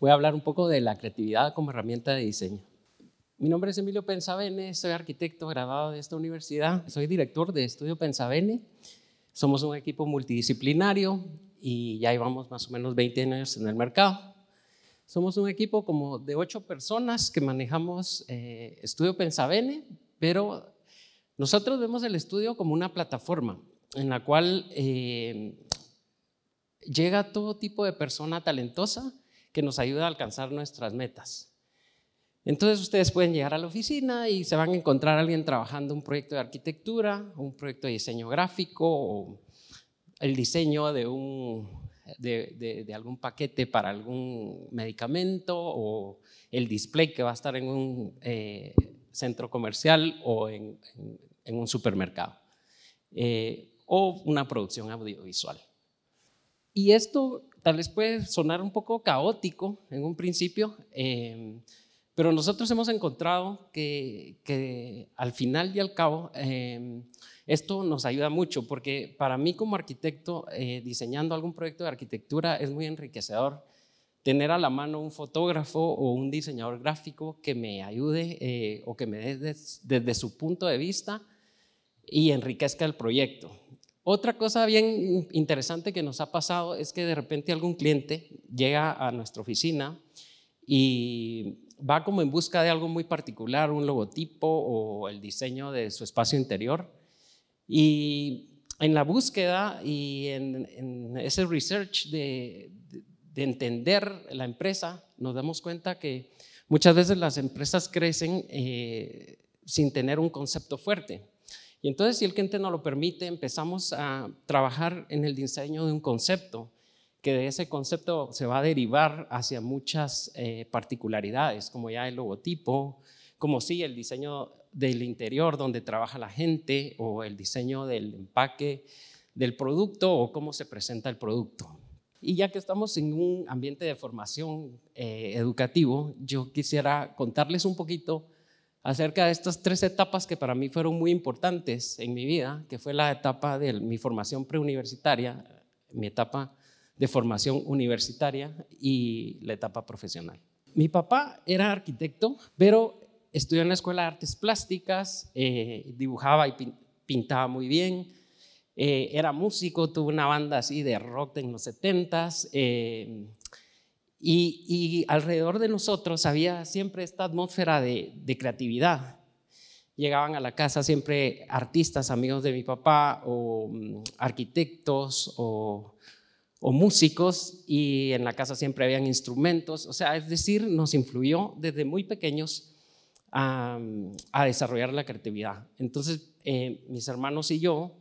voy a hablar un poco de la creatividad como herramienta de diseño. Mi nombre es Emilio Pensavene, soy arquitecto graduado de esta universidad, soy director de Estudio Pensavene. Somos un equipo multidisciplinario y ya llevamos más o menos 20 años en el mercado. Somos un equipo como de ocho personas que manejamos eh, Estudio Pensavene, pero nosotros vemos el estudio como una plataforma en la cual eh, llega todo tipo de persona talentosa que nos ayuda a alcanzar nuestras metas. Entonces ustedes pueden llegar a la oficina y se van a encontrar a alguien trabajando un proyecto de arquitectura, un proyecto de diseño gráfico o el diseño de, un, de, algún paquete para algún medicamento o el display que va a estar en un eh, centro comercial o en, un supermercado eh, o una producción audiovisual. Y esto tal vez puede sonar un poco caótico en un principio, em, pero nosotros hemos encontrado que, al final y al cabo em, esto nos ayuda mucho, porque para mí como arquitecto, eh, diseñando algún proyecto de arquitectura es muy enriquecedor tener a la mano un fotógrafo o un diseñador gráfico que me ayude eh, o que me dé desde su punto de vista y enriquezca el proyecto. Otra cosa bien interesante que nos ha pasado es que de repente algún cliente llega a nuestra oficina y va como en busca de algo muy particular, un logotipo o el diseño de su espacio interior. Y en la búsqueda y en, ese research de, entender la empresa, nos damos cuenta que muchas veces las empresas crecen eh, sin tener un concepto fuerte. Y entonces, si el cliente no lo permite, empezamos a trabajar en el diseño de un concepto, que de ese concepto se va a derivar hacia muchas eh, particularidades, como ya el logotipo, como si el diseño del interior donde trabaja la gente o el diseño del empaque del producto o cómo se presenta el producto. Y ya que estamos en un ambiente de formación eh, educativo, yo quisiera contarles un poquito acerca de estas tres etapas que para mí fueron muy importantes en mi vida, que fue la etapa de mi formación preuniversitaria, mi etapa de formación universitaria y la etapa profesional. Mi papá era arquitecto, pero estudió en la Escuela de Artes Plásticas, eh, dibujaba y pintaba muy bien, eh, era músico, tuvo una banda así de rock en los 70s, y, alrededor de nosotros había siempre esta atmósfera de, creatividad. Llegaban a la casa siempre artistas, amigos de mi papá, o mm, arquitectos, o, músicos, y en la casa siempre habían instrumentos. O sea, es decir, nos influyó desde muy pequeños a, desarrollar la creatividad. Entonces, eh, mis hermanos y yo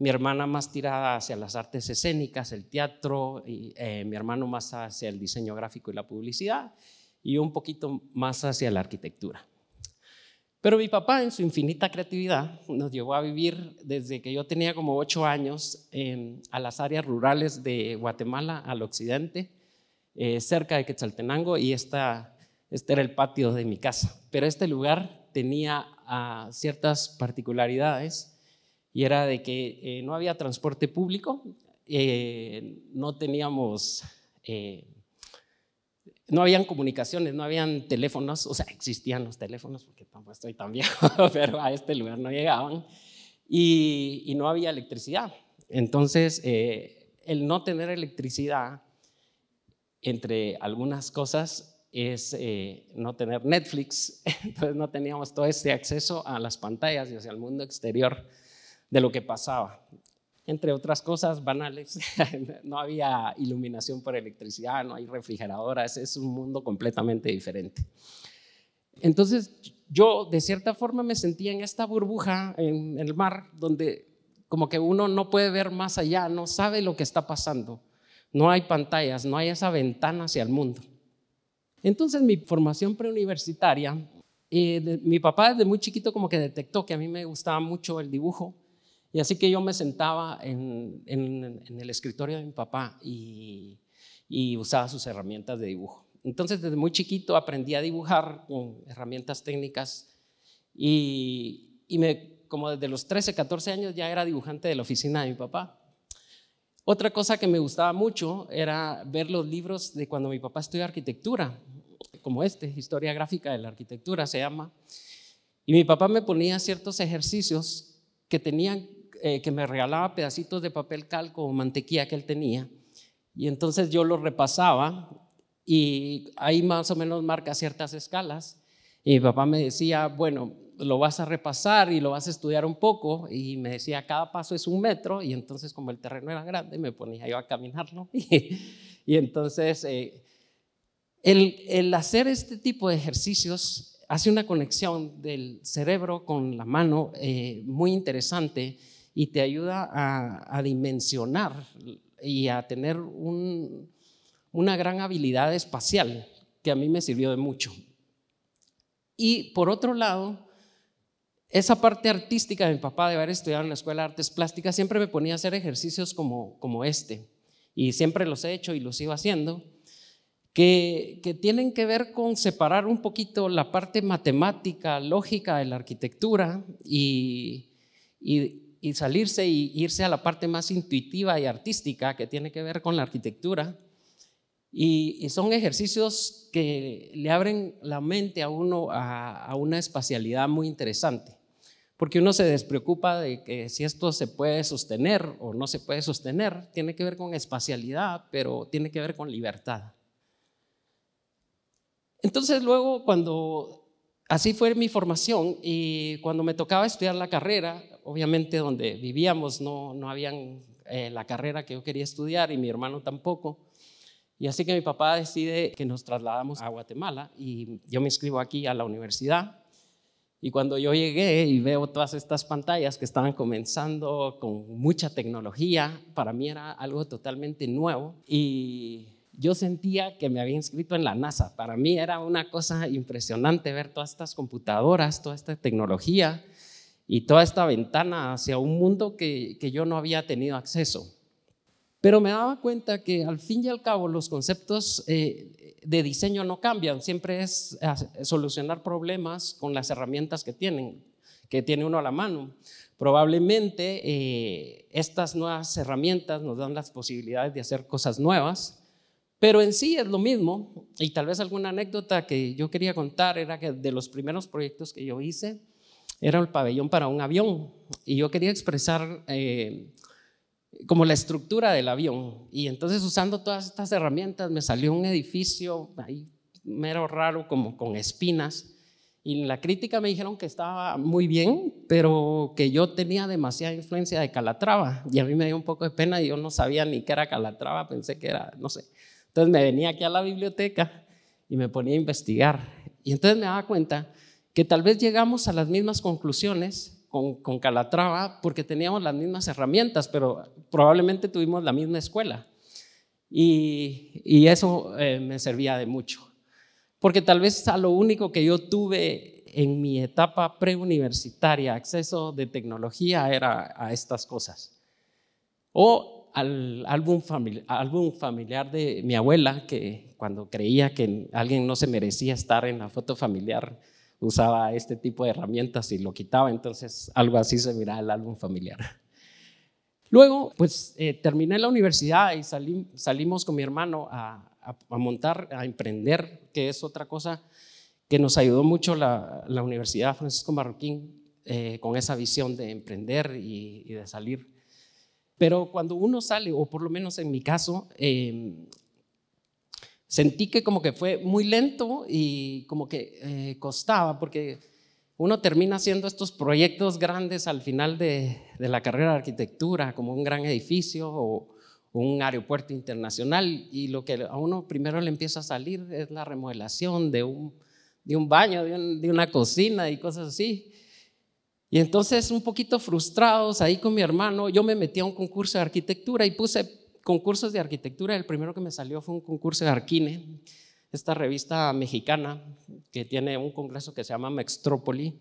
mi hermana más tirada hacia las artes escénicas, el teatro, y, eh, mi hermano más hacia el diseño gráfico y la publicidad, y un poquito más hacia la arquitectura. Pero mi papá, en su infinita creatividad, nos llevó a vivir desde que yo tenía como ocho años a las áreas rurales de Guatemala, al occidente, eh, cerca de Quetzaltenango, y esta, este era el patio de mi casa. Pero este lugar tenía ah, ciertas particularidades y era de que eh, no había transporte público, eh, no teníamos, eh, no habían comunicaciones, no habían teléfonos, o sea, existían los teléfonos, porque tampoco estoy tan viejo, pero a este lugar no llegaban, y, no había electricidad. Entonces, el no tener electricidad, entre algunas cosas, es no tener Netflix, entonces no teníamos todo este acceso a las pantallas y hacia el mundo exterior de lo que pasaba. Entre otras cosas banales, no había iluminación por electricidad, no hay refrigeradoras, es un mundo completamente diferente. Entonces yo de cierta forma me sentía en esta burbuja en el mar donde como que uno no puede ver más allá, no sabe lo que está pasando. No hay pantallas, no hay esa ventana hacia el mundo. Entonces mi formación preuniversitaria, eh, mi papá desde muy chiquito como que detectó que a mí me gustaba mucho el dibujo y así que yo me sentaba en, el escritorio de mi papá y, usaba sus herramientas de dibujo. Entonces, desde muy chiquito aprendí a dibujar con herramientas técnicas y, como desde los 13, 14 años ya era dibujante de la oficina de mi papá. Otra cosa que me gustaba mucho era ver los libros de cuando mi papá estudió arquitectura, como este, Historia Gráfica de la Arquitectura se llama. Y mi papá me ponía ciertos ejercicios que tenían eh, que me regalaba pedacitos de papel calco o mantequilla que él tenía. Y entonces yo lo repasaba y ahí más o menos marca ciertas escalas. Y mi papá me decía, bueno, lo vas a repasar y lo vas a estudiar un poco. Y me decía, cada paso es un metro. Y entonces como el terreno era grande, me ponía yo a caminarlo. Y, entonces eh, el, hacer este tipo de ejercicios hace una conexión del cerebro con la mano eh, muy interesante y te ayuda a, dimensionar y a tener una gran habilidad espacial que a mí me sirvió de mucho. Y por otro lado, esa parte artística de mi papá de haber estudiado en la Escuela de Artes Plásticas siempre me ponía a hacer ejercicios como, como este. Y siempre los he hecho y los sigo haciendo. Que, que, tienen que ver con separar un poquito la parte matemática, lógica de la arquitectura y y salirse y irse a la parte más intuitiva y artística que tiene que ver con la arquitectura. Y, son ejercicios que le abren la mente a uno a, a, una espacialidad muy interesante, porque uno se despreocupa de que si esto se puede sostener o no se puede sostener, tiene que ver con espacialidad, pero tiene que ver con libertad. Entonces luego cuando así fue mi formación y cuando me tocaba estudiar la carrera, obviamente donde vivíamos no, no habían eh, la carrera que yo quería estudiar y mi hermano tampoco. Y así que mi papá decide que nos trasladamos a Guatemala y yo me inscribo aquí a la universidad. Y cuando yo llegué y veo todas estas pantallas que estaban comenzando con mucha tecnología, para mí era algo totalmente nuevo y yo sentía que me había inscrito en la NASA. Para mí era una cosa impresionante ver todas estas computadoras, toda esta tecnología y toda esta ventana hacia un mundo que, yo no había tenido acceso. Pero me daba cuenta que al fin y al cabo los conceptos eh, de diseño no cambian, siempre es solucionar problemas con las herramientas que tienen, que tiene uno a la mano. Probablemente eh, estas nuevas herramientas nos dan las posibilidades de hacer cosas nuevas, pero en sí es lo mismo. Y tal vez alguna anécdota que yo quería contar era que de los primeros proyectos que yo hice, era el pabellón para un avión y yo quería expresar eh, como la estructura del avión. Y entonces usando todas estas herramientas me salió un edificio ahí mero raro, como con espinas. Y en la crítica me dijeron que estaba muy bien, pero que yo tenía demasiada influencia de Calatrava. Y a mí me dio un poco de pena y yo no sabía ni qué era Calatrava, pensé que era, no sé. Entonces me venía aquí a la biblioteca y me ponía a investigar. Y entonces me daba cuenta que tal vez llegamos a las mismas conclusiones con, Calatrava porque teníamos las mismas herramientas, pero probablemente tuvimos la misma escuela. Y, eso eh, me servía de mucho. Porque tal vez a lo único que yo tuve en mi etapa preuniversitaria, acceso de tecnología, era a estas cosas. O al álbum familiar de mi abuela, que cuando creía que alguien no se merecía estar en la foto familiar, usaba este tipo de herramientas y lo quitaba, entonces algo así se miraba el álbum familiar. Luego, pues eh, terminé la universidad y salí, salimos con mi hermano a, montar, a emprender, que es otra cosa que nos ayudó mucho la, la Universidad Francisco Marroquín eh, con esa visión de emprender y, de salir. Pero cuando uno sale, o por lo menos en mi caso, eh, sentí que como que fue muy lento y como que eh, costaba, porque uno termina haciendo estos proyectos grandes al final de, de la carrera de arquitectura, como un gran edificio o un aeropuerto internacional, y lo que a uno primero le empieza a salir es la remodelación de un, de un baño, de una cocina y cosas así. Y entonces, un poquito frustrados ahí con mi hermano, yo me metí a un concurso de arquitectura y puse concursos de arquitectura, el primero que me salió fue un concurso de Arquine, esta revista mexicana que tiene un congreso que se llama Mextrópoli.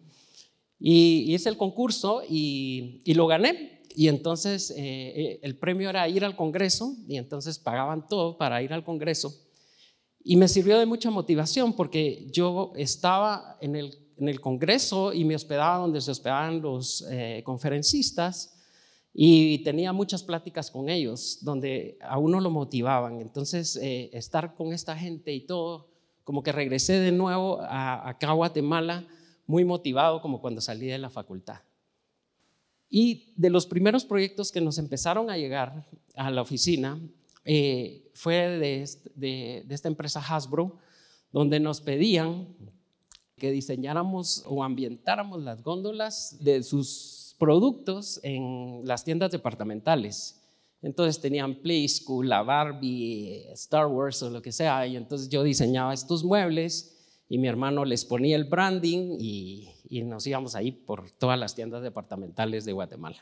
Y, es el concurso y, lo gané. Y entonces eh, eh, el premio era ir al congreso y entonces pagaban todo para ir al congreso. Y me sirvió de mucha motivación porque yo estaba en el, congreso y me hospedaba donde se hospedaban los eh, conferencistas y tenía muchas pláticas con ellos, donde a uno lo motivaban. Entonces, eh, estar con esta gente y todo, como que regresé de nuevo a, acá a Guatemala muy motivado, como cuando salí de la facultad. Y de los primeros proyectos que nos empezaron a llegar a la oficina eh, fue de, de, de esta empresa Hasbro, donde nos pedían que diseñáramos o ambientáramos las góndolas de sus productos en las tiendas departamentales. Entonces tenían Play School, la Barbie, Star Wars o lo que sea. Y entonces yo diseñaba estos muebles y mi hermano les ponía el branding y, nos íbamos ahí por todas las tiendas departamentales de Guatemala.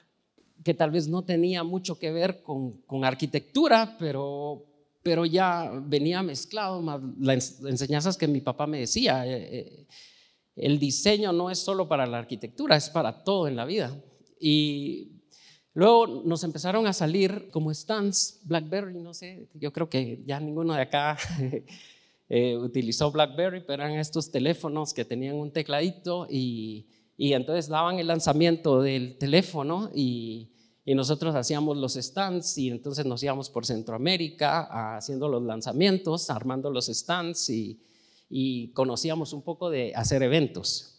Que tal vez no tenía mucho que ver con, arquitectura, pero, pero ya venía mezclado más las enseñanzas que mi papá me decía. Eh, eh, el diseño no es solo para la arquitectura, es para todo en la vida. Y luego nos empezaron a salir como stands BlackBerry, no sé, yo creo que ya ninguno de acá eh, utilizó BlackBerry, pero eran estos teléfonos que tenían un tecladito y, y entonces daban el lanzamiento del teléfono y, y nosotros hacíamos los stands y entonces nos íbamos por Centroamérica haciendo los lanzamientos, armando los stands y, y conocíamos un poco de hacer eventos.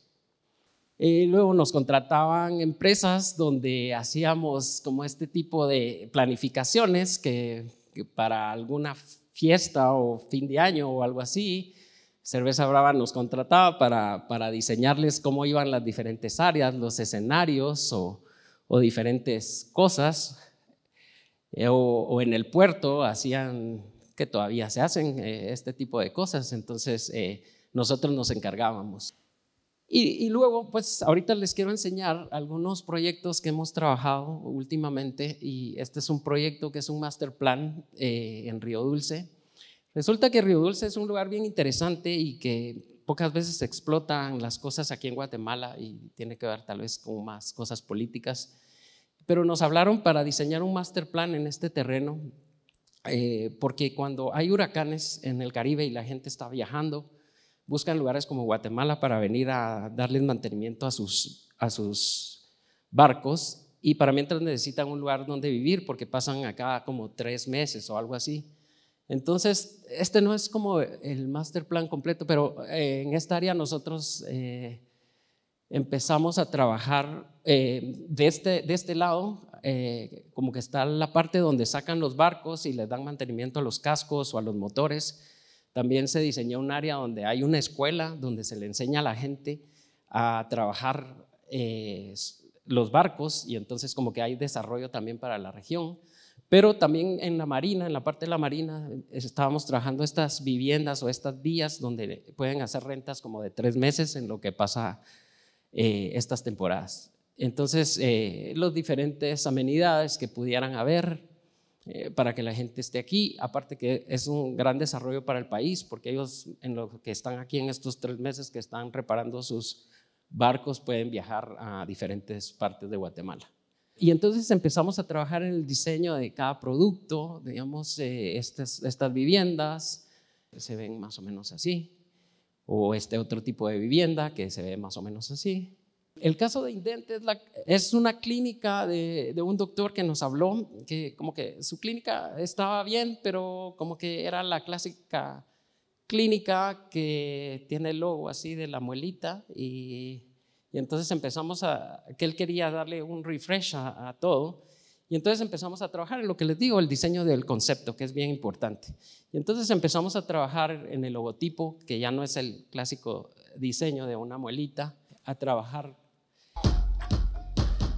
Eh, luego nos contrataban empresas donde hacíamos como este tipo de planificaciones que, para alguna fiesta o fin de año o algo así, Cerveza Brava nos contrataba para, para diseñarles cómo iban las diferentes áreas, los escenarios o, diferentes cosas. Eh, o, en el puerto hacían, que todavía se hacen eh, este tipo de cosas, entonces nosotros nos encargábamos. Y, luego, pues ahorita les quiero enseñar algunos proyectos que hemos trabajado últimamente y este es un proyecto que es un master plan eh, en Río Dulce. Resulta que Río Dulce es un lugar bien interesante y que pocas veces explotan las cosas aquí en Guatemala y tiene que ver tal vez con más cosas políticas. Pero nos hablaron para diseñar un master plan en este terreno eh, porque cuando hay huracanes en el Caribe y la gente está viajando, buscan lugares como Guatemala para venir a darles mantenimiento a sus, barcos y para mientras necesitan un lugar donde vivir porque pasan acá como tres meses o algo así. Entonces, este no es como el master plan completo, pero eh, en esta área nosotros eh, empezamos a trabajar eh, este, de, este, lado, como que está la parte donde sacan los barcos y les dan mantenimiento a los cascos o a los motores también se diseñó un área donde hay una escuela donde se le enseña a la gente a trabajar eh, los barcos y entonces como que hay desarrollo también para la región. Pero también en la marina, en la parte de la marina, eh, estábamos trabajando estas viviendas o estas vías donde pueden hacer rentas como de tres meses en lo que pasa eh, estas temporadas. Entonces, los las diferentes amenidades que pudieran haber, eh, para que la gente esté aquí. Aparte que es un gran desarrollo para el país, porque ellos en lo que están aquí en estos tres meses que están reparando sus barcos pueden viajar a diferentes partes de Guatemala. Y entonces empezamos a trabajar en el diseño de cada producto, digamos, eh, estas, estas viviendas se ven más o menos así, o este otro tipo de vivienda que se ve más o menos así, el caso de Indente es, una clínica de, un doctor que nos habló, que como que su clínica estaba bien, pero como que era la clásica clínica que tiene el logo así de la muelita y, entonces empezamos a, que él quería darle un refresh a, a todo. Y entonces empezamos a trabajar en lo que les digo, el diseño del concepto, que es bien importante. Y entonces empezamos a trabajar en el logotipo, que ya no es el clásico diseño de una muelita, a trabajar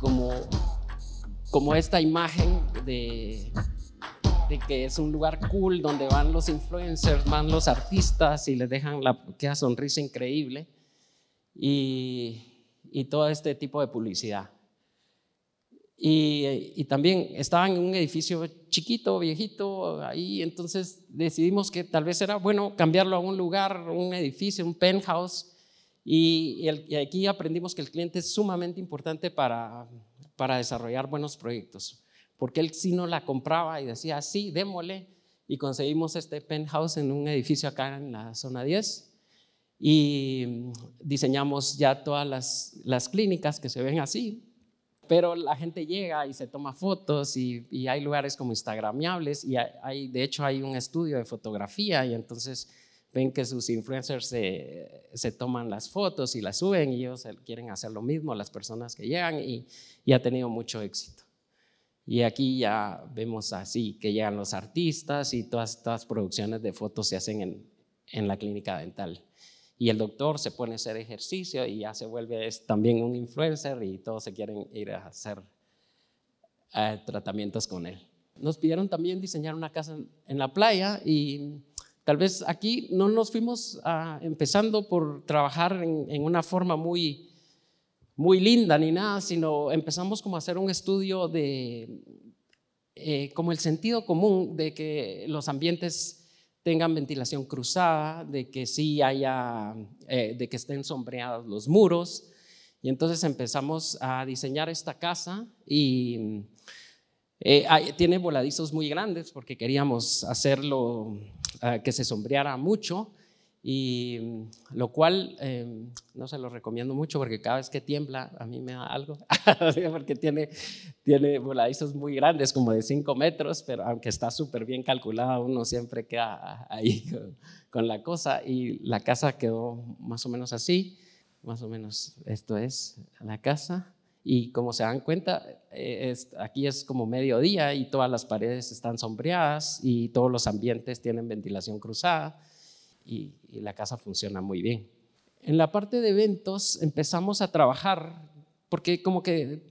como, como esta imagen de, de que es un lugar cool donde van los influencers, van los artistas y les dejan la queda sonrisa increíble y, y, todo este tipo de publicidad. Y, y, también estaban en un edificio chiquito, viejito, ahí entonces decidimos que tal vez era bueno cambiarlo a un lugar, un edificio, un penthouse, y, aquí aprendimos que el cliente es sumamente importante para, para desarrollar buenos proyectos, porque él sí no la compraba y decía, sí, démole. y conseguimos este penthouse en un edificio acá en la zona 10 y mm, diseñamos ya todas las, las clínicas que se ven así, pero la gente llega y se toma fotos y, y hay lugares como instagramiables y hay, de hecho hay un estudio de fotografía y entonces ven que sus influencers se, se, toman las fotos y las suben y ellos quieren hacer lo mismo las personas que llegan y, ha tenido mucho éxito. Y aquí ya vemos así que llegan los artistas y todas estas producciones de fotos se hacen en, en la clínica dental. Y el doctor se pone a hacer ejercicio y ya se vuelve también un influencer y todos se quieren ir a hacer eh, tratamientos con él. Nos pidieron también diseñar una casa en la playa y Tal vez aquí no nos fuimos ah, empezando por trabajar en, una forma muy, muy linda ni nada, sino empezamos como a hacer un estudio de eh, como el sentido común de que los ambientes tengan ventilación cruzada, de que sí haya, eh, de que estén sombreados los muros. Y entonces empezamos a diseñar esta casa y eh, tiene voladizos muy grandes porque queríamos hacerlo eh, que se sombreara mucho, y mm, lo cual eh, no se lo recomiendo mucho porque cada vez que tiembla a mí me da algo, porque tiene, tiene voladizos muy grandes, como de 5 metros, pero aunque está súper bien calculada, uno siempre queda ahí con, la cosa y la casa quedó más o menos así, más o menos esto es la casa. Y como se dan cuenta, eh, aquí es como mediodía y todas las paredes están sombreadas y todos los ambientes tienen ventilación cruzada y, la casa funciona muy bien. En la parte de eventos empezamos a trabajar porque como que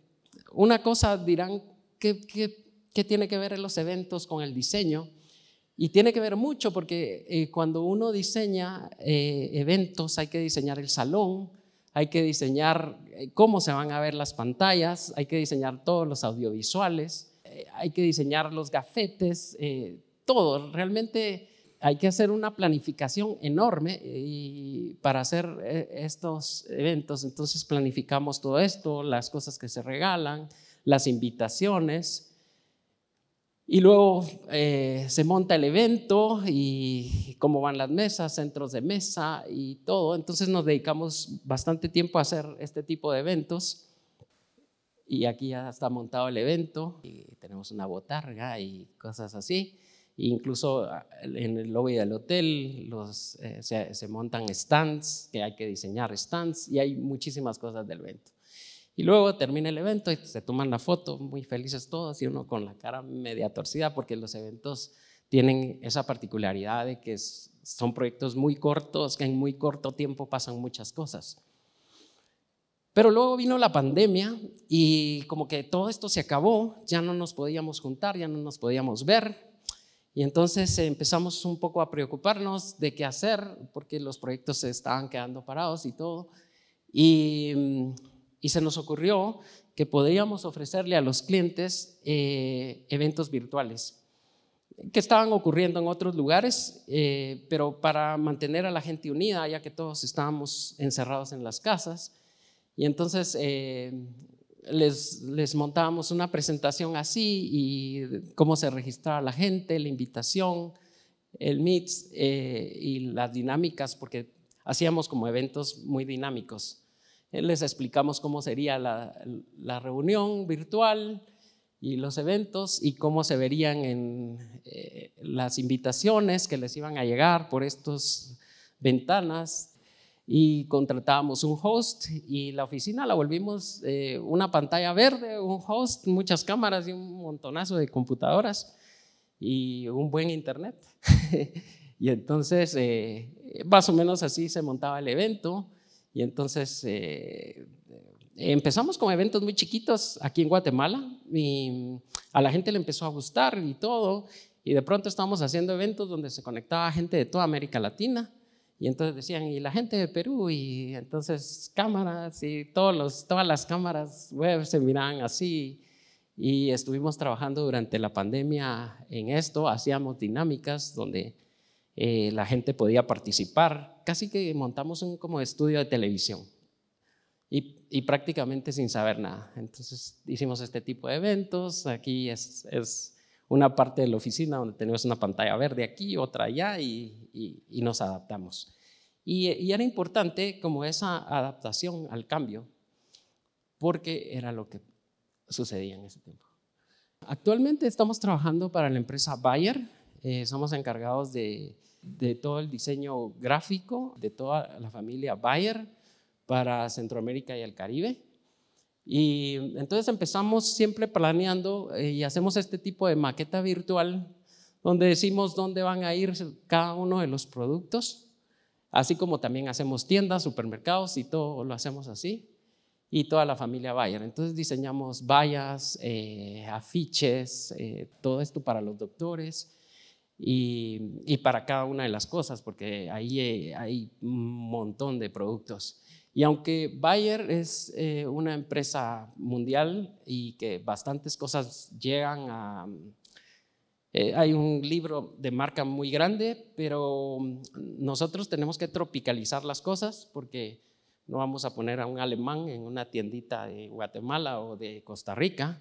una cosa dirán, ¿qué, qué, tiene que ver los eventos con el diseño? Y tiene que ver mucho porque eh, cuando uno diseña eh, eventos hay que diseñar el salón, hay que diseñar eh, cómo se van a ver las pantallas, hay que diseñar todos los audiovisuales, eh, hay que diseñar los gafetes, eh, todo. Realmente hay que hacer una planificación enorme para hacer estos eventos. Entonces planificamos todo esto, las cosas que se regalan, las invitaciones, y luego eh, se monta el evento y cómo van las mesas, centros de mesa y todo. Entonces nos dedicamos bastante tiempo a hacer este tipo de eventos. Y aquí ya está montado el evento y tenemos una botarga y cosas así. E incluso ah, en el lobby del hotel eh, se montan stands, que hay que diseñar stands y hay muchísimas cosas del evento. Y luego termina el evento y se toman la foto, muy felices todos y uno con la cara media torcida porque los eventos tienen esa particularidad de que son proyectos muy cortos, que en muy corto tiempo pasan muchas cosas. Pero luego vino la pandemia y como que todo esto se acabó, ya no nos podíamos juntar, ya no nos podíamos ver. Y entonces empezamos un poco a preocuparnos de qué hacer, porque los proyectos se estaban quedando parados y todo. Y mm, y se nos ocurrió que podríamos ofrecerle a los clientes eh, eventos virtuales que estaban ocurriendo en otros lugares, eh, pero para mantener a la gente unida, ya que todos estábamos encerrados en las casas. Y entonces eh, les, les montábamos una presentación así y cómo se registraba la gente, la invitación, el Meet y las dinámicas, porque hacíamos como eventos muy dinámicos. Eh, les explicamos cómo sería la, reunión virtual y los eventos y cómo se verían en eh, las invitaciones que les iban a llegar por estas ventanas. Y contratábamos un host y la oficina la volvimos eh, una pantalla verde, un host, muchas cámaras y un montonazo de computadoras y un buen internet. y entonces, más o menos así se montaba el evento. Y entonces eh, eh, empezamos con eventos muy chiquitos aquí en Guatemala y a la gente le empezó a gustar y todo. Y de pronto estábamos haciendo eventos donde se conectaba gente de toda América Latina. Y entonces decían, y la gente de Perú, y entonces cámaras, y todos todas las cámaras web se miraban así. Y estuvimos trabajando durante la pandemia en esto, hacíamos dinámicas donde eh, la gente podía participar, casi que montamos un como estudio de televisión y, prácticamente sin saber nada. Entonces hicimos este tipo de eventos, aquí es, una parte de la oficina donde tenemos una pantalla verde aquí, otra allá y, nos adaptamos. Y, era importante como esa adaptación al cambio, porque era lo que sucedía en ese tiempo. Actualmente estamos trabajando para la empresa Bayer, eh, somos encargados de de todo el diseño gráfico de toda la familia Bayer para Centroamérica y el Caribe. Y entonces empezamos siempre planeando eh, y hacemos este tipo de maqueta virtual donde decimos dónde van a ir cada uno de los productos, así como también hacemos tiendas, supermercados y todo lo hacemos así, y toda la familia Bayer. Entonces diseñamos vallas, eh, afiches, eh, todo esto para los doctores, y, para cada una de las cosas, porque ahí eh, hay un montón de productos. Y aunque Bayer es eh, una empresa mundial y que bastantes cosas llegan a... Eh, hay un libro de marca muy grande, pero mm, nosotros tenemos que tropicalizar las cosas porque no vamos a poner a un alemán en una tiendita de Guatemala o de Costa Rica,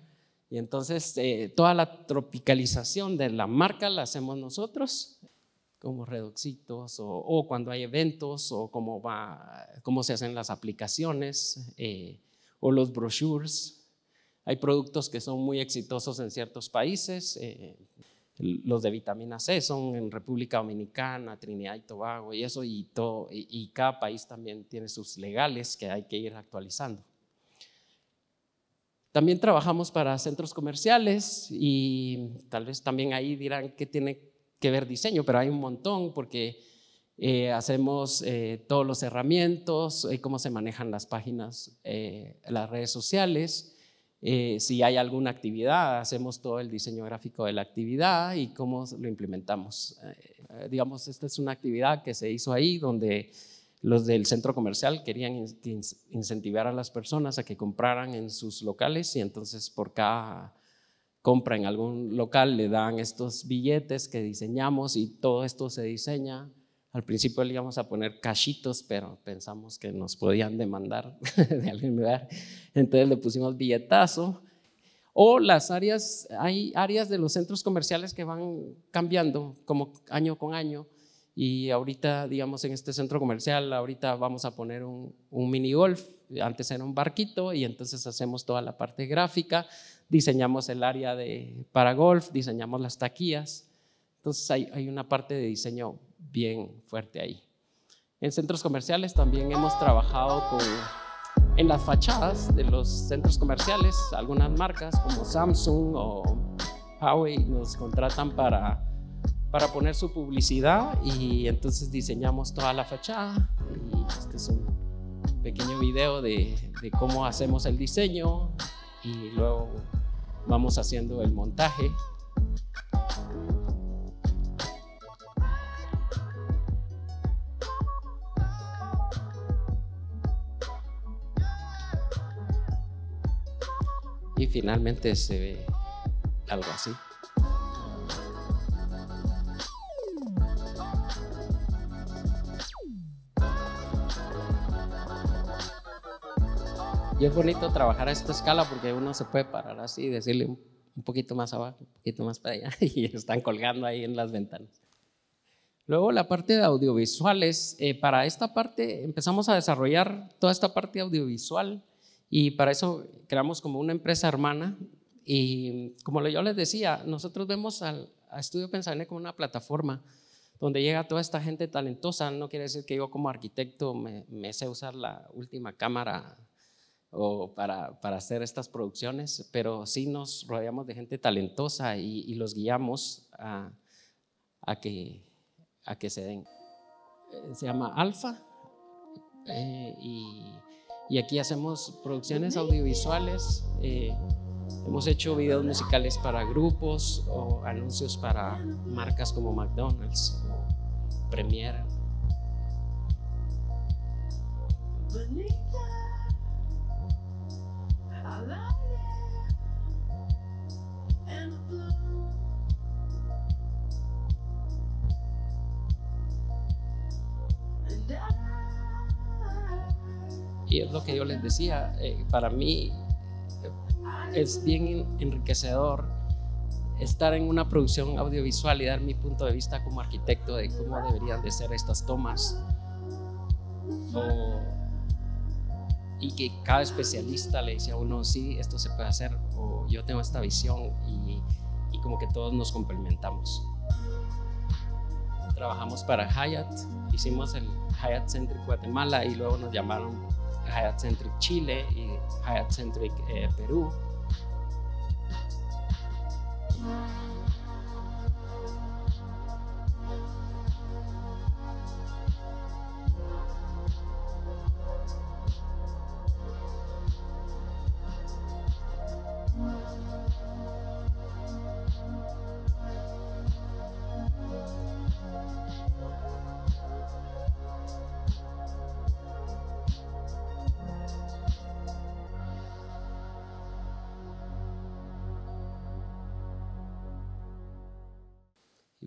y entonces eh, toda la tropicalización de la marca la hacemos nosotros, como redoxitos o, cuando hay eventos o cómo, se hacen las aplicaciones eh, o los brochures. Hay productos que son muy exitosos en ciertos países. Eh, los de vitamina C son en República Dominicana, Trinidad y Tobago y eso, y, y cada país también tiene sus legales que hay que ir actualizando. También trabajamos para centros comerciales y tal vez también ahí dirán que tiene que ver diseño, pero hay un montón porque eh, hacemos eh, todos los herramientas, eh, cómo se manejan las páginas, las redes sociales. si hay alguna actividad, hacemos todo el diseño gráfico de la actividad y cómo lo implementamos. digamos, esta es una actividad que se hizo ahí donde los del centro comercial querían incentivar a las personas a que compraran en sus locales y entonces por cada compra en algún local le dan estos billetes que diseñamos y todo esto se diseña. Al principio le íbamos a poner cachitos, pero pensamos que nos podían demandar de algún lugar. Entonces le pusimos billetazo. O las áreas, hay áreas de los centros comerciales que van cambiando como año con año. Y ahorita, digamos, en este centro comercial, ahorita vamos a poner un, mini golf. Antes era un barquito y entonces hacemos toda la parte gráfica, diseñamos el área de, para golf, diseñamos las taquillas. Entonces hay, hay una parte de diseño bien fuerte ahí. En centros comerciales también hemos trabajado con, en las fachadas de los centros comerciales, algunas marcas como Samsung o Huawei nos contratan para para poner su publicidad y entonces diseñamos toda la fachada y este es un pequeño video de, de cómo hacemos el diseño y luego vamos haciendo el montaje. Y finalmente se ve algo así. Y es bonito trabajar a esta escala porque uno se puede parar así y decirle un poquito más abajo, un poquito más para allá, y están colgando ahí en las ventanas. Luego la parte de audiovisuales, eh, para esta parte empezamos a desarrollar toda esta parte audiovisual y para eso creamos como una empresa hermana y como yo les decía, nosotros vemos al, a Estudio Pensable como una plataforma donde llega toda esta gente talentosa, no quiere decir que yo como arquitecto me, me sé usar la última cámara o para, hacer estas producciones, pero sí nos rodeamos de gente talentosa y, los guiamos a, que, se den. Eh, se llama Alfa eh, y, aquí hacemos producciones audiovisuales. Eh, hemos hecho videos musicales para grupos o anuncios para marcas como McDonald's o Premier. Y es lo que yo les decía, eh, para mí eh, es bien enriquecedor estar en una producción audiovisual y dar mi punto de vista como arquitecto de cómo deberían de ser estas tomas y que cada especialista le dice a uno, sí, esto se puede hacer o yo tengo esta visión y, como que todos nos complementamos. Trabajamos para Hyatt, hicimos el Hyatt Centric Guatemala y luego nos llamaron Hyatt Centric Chile y Hyatt Centric eh, Perú.